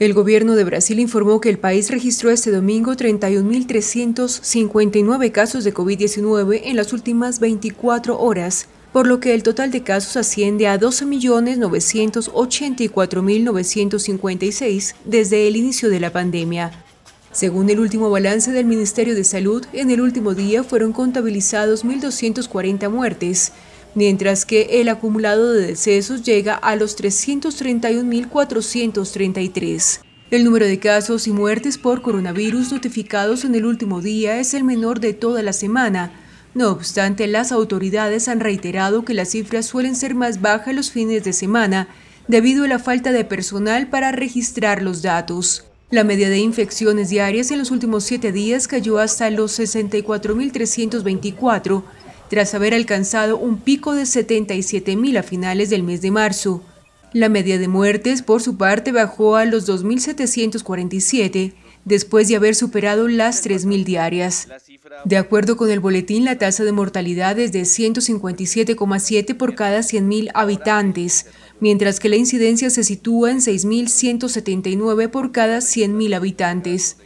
El gobierno de Brasil informó que el país registró este domingo 31.359 casos de COVID-19 en las últimas 24 horas, por lo que el total de casos asciende a 12.984.956 desde el inicio de la pandemia. Según el último balance del Ministerio de Salud, en el último día fueron contabilizados 1.240 muertes, mientras que el acumulado de decesos llega a los 331.433. El número de casos y muertes por coronavirus notificados en el último día es el menor de toda la semana. No obstante, las autoridades han reiterado que las cifras suelen ser más bajas los fines de semana debido a la falta de personal para registrar los datos. La media de infecciones diarias en los últimos siete días cayó hasta los 64.324 tras haber alcanzado un pico de 77.000 a finales del mes de marzo. La media de muertes, por su parte, bajó a los 2.747 después de haber superado las 3.000 diarias. De acuerdo con el boletín, la tasa de mortalidad es de 157,7 por cada 100.000 habitantes, mientras que la incidencia se sitúa en 6.179 por cada 100.000 habitantes.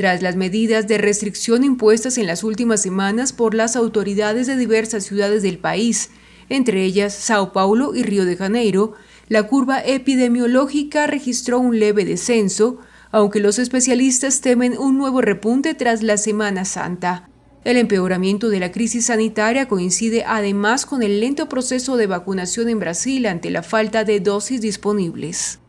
Tras las medidas de restricción impuestas en las últimas semanas por las autoridades de diversas ciudades del país, entre ellas Sao Paulo y Río de Janeiro, la curva epidemiológica registró un leve descenso, aunque los especialistas temen un nuevo repunte tras la Semana Santa. El empeoramiento de la crisis sanitaria coincide además con el lento proceso de vacunación en Brasil ante la falta de dosis disponibles.